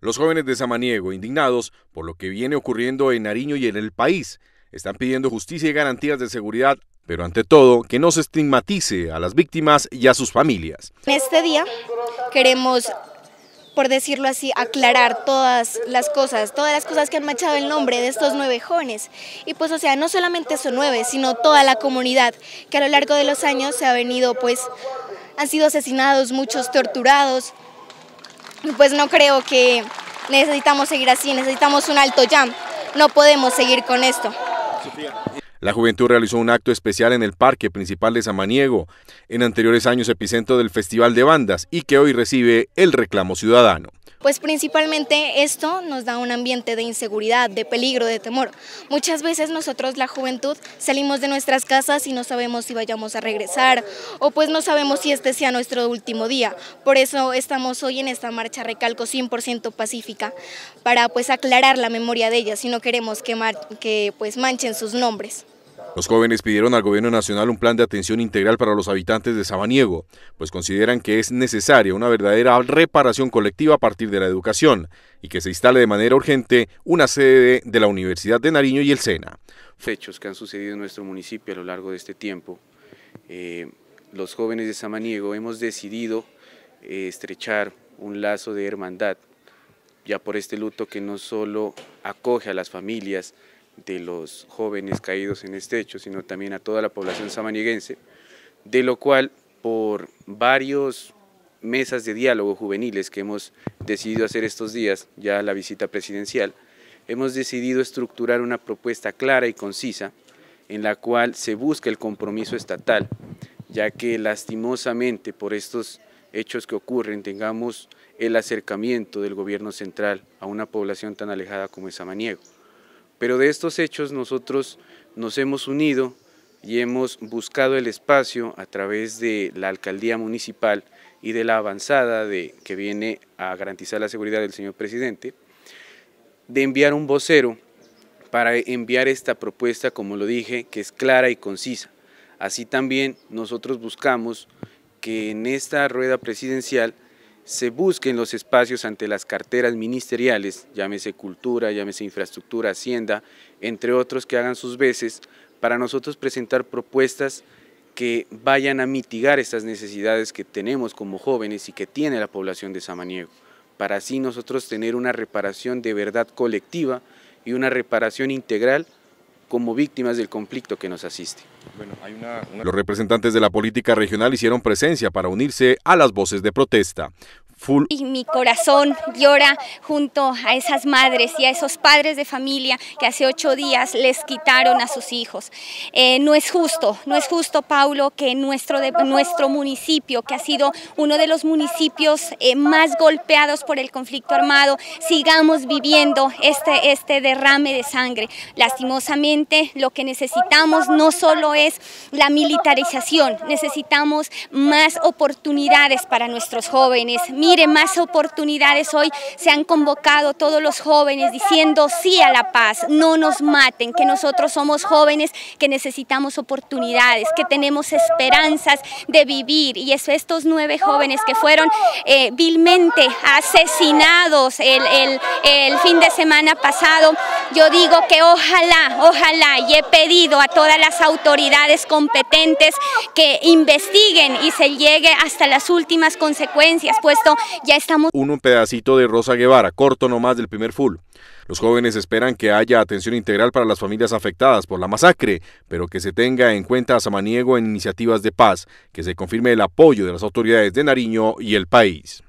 Los jóvenes de Samaniego, indignados por lo que viene ocurriendo en Nariño y en el país, están pidiendo justicia y garantías de seguridad, pero ante todo que no se estigmatice a las víctimas y a sus familias. En este día queremos, por decirlo así, aclarar todas las cosas, todas las cosas que han manchado el nombre de estos nueve jóvenes. Y pues, o sea, no solamente son nueve, sino toda la comunidad que a lo largo de los años se ha venido, pues, han sido asesinados, muchos torturados, pues no creo que necesitamos seguir así, necesitamos un alto ya, no podemos seguir con esto. La juventud realizó un acto especial en el Parque Principal de Samaniego, en anteriores años epicentro del Festival de Bandas y que hoy recibe el reclamo ciudadano. Pues principalmente esto nos da un ambiente de inseguridad, de peligro, de temor. Muchas veces nosotros, la juventud, salimos de nuestras casas y no sabemos si vayamos a regresar o pues no sabemos si este sea nuestro último día. Por eso estamos hoy en esta marcha, recalco, 100% pacífica, para pues aclarar la memoria de ellas y no queremos que, que pues manchen sus nombres. Los jóvenes pidieron al gobierno nacional un plan de atención integral para los habitantes de Samaniego, pues consideran que es necesaria una verdadera reparación colectiva a partir de la educación y que se instale de manera urgente una sede de la Universidad de Nariño y el SENA. hechos que han sucedido en nuestro municipio a lo largo de este tiempo, eh, los jóvenes de Samaniego hemos decidido eh, estrechar un lazo de hermandad, ya por este luto que no solo acoge a las familias, de los jóvenes caídos en este hecho, sino también a toda la población samanieguense, de lo cual por varios mesas de diálogo juveniles que hemos decidido hacer estos días, ya la visita presidencial, hemos decidido estructurar una propuesta clara y concisa en la cual se busca el compromiso estatal, ya que lastimosamente por estos hechos que ocurren tengamos el acercamiento del gobierno central a una población tan alejada como es Samaniego. Pero de estos hechos nosotros nos hemos unido y hemos buscado el espacio a través de la alcaldía municipal y de la avanzada que viene a garantizar la seguridad del señor presidente, de enviar un vocero para enviar esta propuesta, como lo dije, que es clara y concisa. Así también nosotros buscamos que en esta rueda presidencial se busquen los espacios ante las carteras ministeriales, llámese cultura, llámese infraestructura, hacienda, entre otros que hagan sus veces, para nosotros presentar propuestas que vayan a mitigar estas necesidades que tenemos como jóvenes y que tiene la población de Samaniego, para así nosotros tener una reparación de verdad colectiva y una reparación integral como víctimas del conflicto que nos asiste. Los representantes de la política regional hicieron presencia para unirse a las voces de protesta. Y mi corazón llora junto a esas madres y a esos padres de familia que hace ocho días les quitaron a sus hijos. Eh, no es justo, no es justo, Paulo, que nuestro, nuestro municipio, que ha sido uno de los municipios eh, más golpeados por el conflicto armado, sigamos viviendo este, este derrame de sangre. Lastimosamente, lo que necesitamos no solo es la militarización, necesitamos más oportunidades para nuestros jóvenes Mire, más oportunidades hoy se han convocado todos los jóvenes diciendo sí a la paz, no nos maten, que nosotros somos jóvenes que necesitamos oportunidades, que tenemos esperanzas de vivir y es estos nueve jóvenes que fueron eh, vilmente asesinados el fin de semana pasado yo digo que ojalá, ojalá, y he pedido a todas las autoridades competentes que investiguen y se llegue hasta las últimas consecuencias, puesto ya estamos... Un pedacito de Rosa Guevara, corto nomás del primer full. Los jóvenes esperan que haya atención integral para las familias afectadas por la masacre, pero que se tenga en cuenta a Samaniego en iniciativas de paz, que se confirme el apoyo de las autoridades de Nariño y el país.